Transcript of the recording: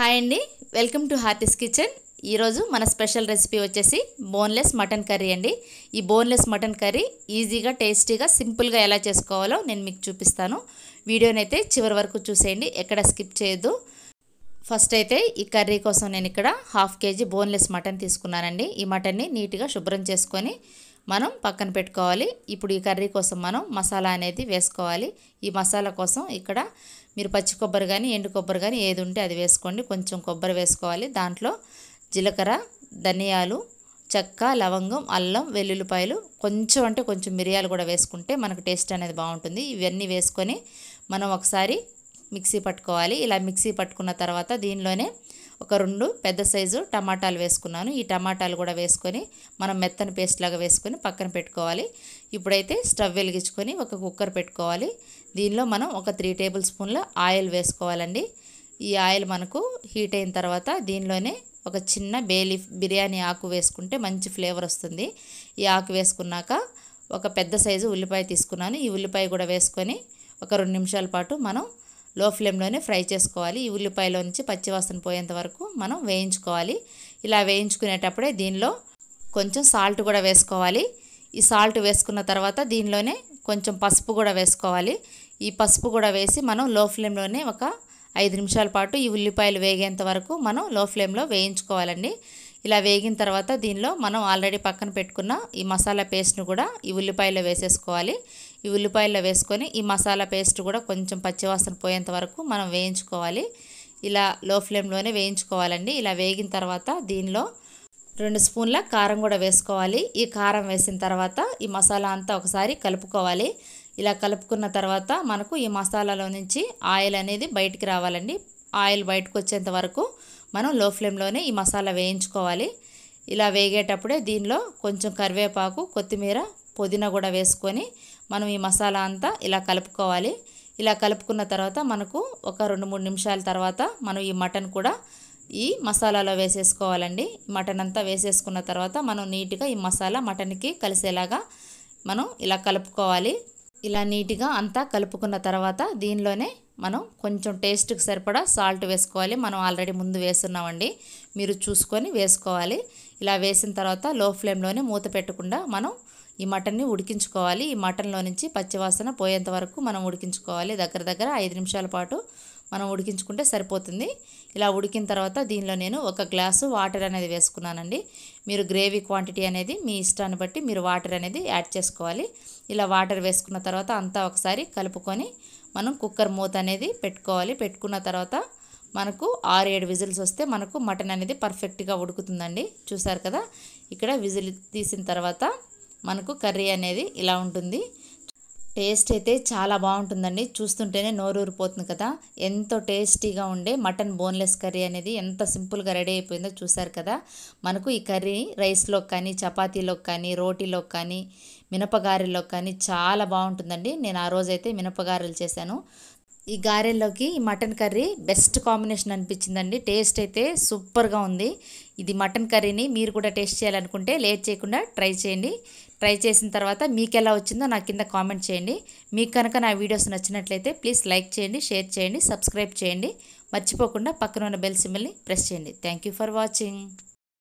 hi అండి welcome to హార్టిస్ kitchen ఈరోజు మన స్పెషల్ రెసిపీ వచ్చేసి బోన్లెస్ మటన్ కర్రీ అండి ఈ బోన్లెస్ మటన్ కర్రీ ఈజీగా టేస్టీగా సింపుల్గా ఎలా చేసుకోవాలో నేను మీకు చూపిస్తాను వీడియోనైతే చివరి వరకు చూసేయండి ఎక్కడ స్కిప్ చేయొద్దు ఫస్ట్ అయితే ఈ కర్రీ కోసం నేను ఇక్కడ హాఫ్ కేజీ బోన్లెస్ మటన్ తీసుకున్నానండి ఈ మటన్ని నీట్గా శుభ్రం చేసుకొని మనం పక్కన పెట్టుకోవాలి ఇప్పుడు ఈ కర్రీ కోసం మనం మసాలా అనేది వేసుకోవాలి ఈ మసాలా కోసం ఇక్కడ మీరు పచ్చి కొబ్బరి కానీ ఎండు కొబ్బరి కానీ ఏది ఉంటే అది వేసుకోండి కొంచెం కొబ్బరి వేసుకోవాలి దాంట్లో జీలకర్ర ధనియాలు చెక్క లవంగం అల్లం వెల్లుల్లిపాయలు కొంచెం అంటే కొంచెం మిరియాలు కూడా వేసుకుంటే మనకు టేస్ట్ అనేది బాగుంటుంది ఇవన్నీ వేసుకొని మనం ఒకసారి మిక్సీ పట్టుకోవాలి ఇలా మిక్సీ పట్టుకున్న తర్వాత దీనిలోనే ఒక రెండు పెద్ద సైజు టమాటాలు వేసుకున్నాను ఈ టమాటాలు కూడా వేసుకొని మనం మెత్తని పేస్ట్ లాగా వేసుకొని పక్కన పెట్టుకోవాలి ఇప్పుడైతే స్టవ్ వెలిగించుకొని ఒక కుక్కర్ పెట్టుకోవాలి దీనిలో మనం ఒక త్రీ టేబుల్ స్పూన్ల ఆయిల్ వేసుకోవాలండి ఈ ఆయిల్ మనకు హీట్ అయిన తర్వాత దీనిలోనే ఒక చిన్న బేలీ బిర్యానీ ఆకు వేసుకుంటే మంచి ఫ్లేవర్ వస్తుంది ఈ ఆకు వేసుకున్నాక ఒక పెద్ద సైజు ఉల్లిపాయ తీసుకున్నాను ఈ ఉల్లిపాయ కూడా వేసుకొని ఒక రెండు నిమిషాల పాటు మనం లో ఫ్లేమ్లోనే ఫ్రై చేసుకోవాలి ఈ ఉల్లిపాయలో నుంచి పచ్చివాసన పోయేంత వరకు మనం వేయించుకోవాలి ఇలా వేయించుకునేటప్పుడే దీనిలో కొంచెం సాల్ట్ కూడా వేసుకోవాలి ఈ సాల్ట్ వేసుకున్న తర్వాత దీనిలోనే కొంచెం పసుపు కూడా వేసుకోవాలి ఈ పసుపు కూడా వేసి మనం లో ఫ్లేమ్లోనే ఒక ఐదు నిమిషాల పాటు ఈ ఉల్లిపాయలు వేగేంత వరకు మనం లో ఫ్లేమ్లో వేయించుకోవాలండి ఇలా వేగిన తర్వాత దీనిలో మనం ఆల్రెడీ పక్కన పెట్టుకున్న ఈ మసాలా పేస్ట్ను కూడా ఈ ఉల్లిపాయలో వేసేసుకోవాలి ఈ ఉల్లిపాయల్లో వేసుకొని ఈ మసాలా పేస్ట్ కూడా కొంచెం పచ్చివాసన పోయేంత వరకు మనం వేయించుకోవాలి ఇలా లో ఫ్లేమ్లోనే వేయించుకోవాలండి ఇలా వేగిన తర్వాత దీనిలో రెండు స్పూన్ల కారం కూడా వేసుకోవాలి ఈ కారం వేసిన తర్వాత ఈ మసాలా అంతా ఒకసారి కలుపుకోవాలి ఇలా కలుపుకున్న తర్వాత మనకు ఈ మసాలాలో నుంచి ఆయిల్ అనేది బయటికి రావాలండి ఆయిల్ బయటకు వచ్చేంత వరకు మనం లో ఫ్లేమ్లోనే ఈ మసాలా వేయించుకోవాలి ఇలా వేగేటప్పుడే దీనిలో కొంచెం కరివేపాకు కొత్తిమీర పుదీనా కూడా వేసుకొని మనం ఈ మసాలా అంతా ఇలా కలుపుకోవాలి ఇలా కలుపుకున్న తర్వాత మనకు ఒక రెండు మూడు నిమిషాల తర్వాత మనం ఈ మటన్ కూడా ఈ మసాలాలో వేసేసుకోవాలండి మటన్ అంతా వేసేసుకున్న తర్వాత మనం నీట్గా ఈ మసాలా మటన్కి కలిసేలాగా మనం ఇలా కలుపుకోవాలి ఇలా నీట్గా అంతా కలుపుకున్న తర్వాత దీనిలోనే మనం కొంచెం టేస్ట్కి సరిపడా సాల్ట్ వేసుకోవాలి మనం ఆల్రెడీ ముందు వేస్తున్నామండి మీరు చూసుకొని వేసుకోవాలి ఇలా వేసిన తర్వాత లో ఫ్లేమ్లోనే మూత పెట్టకుండా మనం ఈ మటన్ని ఉడికించుకోవాలి ఈ మటన్లో నుంచి పచ్చివాసన పోయేంత వరకు మనం ఉడికించుకోవాలి దగ్గర దగ్గర ఐదు నిమిషాల పాటు మనం ఉడికించుకుంటే సరిపోతుంది ఇలా ఉడికిన తర్వాత దీనిలో నేను ఒక గ్లాసు వాటర్ అనేది వేసుకున్నానండి మీరు గ్రేవీ క్వాంటిటీ అనేది మీ ఇష్టాన్ని బట్టి మీరు వాటర్ అనేది యాడ్ చేసుకోవాలి ఇలా వాటర్ వేసుకున్న తర్వాత అంతా ఒకసారి కలుపుకొని మనం కుక్కర్ మూత అనేది పెట్టుకోవాలి పెట్టుకున్న తర్వాత మనకు ఆరు ఏడు విజిల్స్ వస్తే మనకు మటన్ అనేది పర్ఫెక్ట్గా ఉడుకుతుందండి చూసారు కదా ఇక్కడ విజిల్ తీసిన తర్వాత మనకు కర్రీ అనేది ఇలా ఉంటుంది టేస్ట్ అయితే చాలా బాగుంటుందండి చూస్తుంటేనే నోరూరిపోతుంది కదా ఎంతో టేస్టీగా ఉండే మటన్ బోన్లెస్ కర్రీ అనేది ఎంత సింపుల్గా రెడీ అయిపోయిందో చూసారు కదా మనకు ఈ కర్రీ రైస్లో కానీ చపాతీలో కానీ రోటీలో కానీ మినపగారెల్లో కానీ చాలా బాగుంటుందండి నేను ఆ రోజైతే మినపగారెలు చేశాను ఈ గారెల్లోకి ఈ మటన్ కర్రీ బెస్ట్ కాంబినేషన్ అనిపించిందండి టేస్ట్ అయితే సూపర్గా ఉంది ఇది మటన్ కర్రీని మీరు కూడా టేస్ట్ చేయాలనుకుంటే లేట్ చేయకుండా ట్రై చేయండి ట్రై చేసిన తర్వాత మీకు ఎలా వచ్చిందో నా కింద కామెంట్ చేయండి మీకు కనుక నా వీడియోస్ నచ్చినట్లయితే ప్లీజ్ లైక్ చేయండి షేర్ చేయండి సబ్స్క్రైబ్ చేయండి మర్చిపోకుండా పక్కన ఉన్న బెల్ సిమ్మిల్ని ప్రెస్ చేయండి థ్యాంక్ ఫర్ వాచింగ్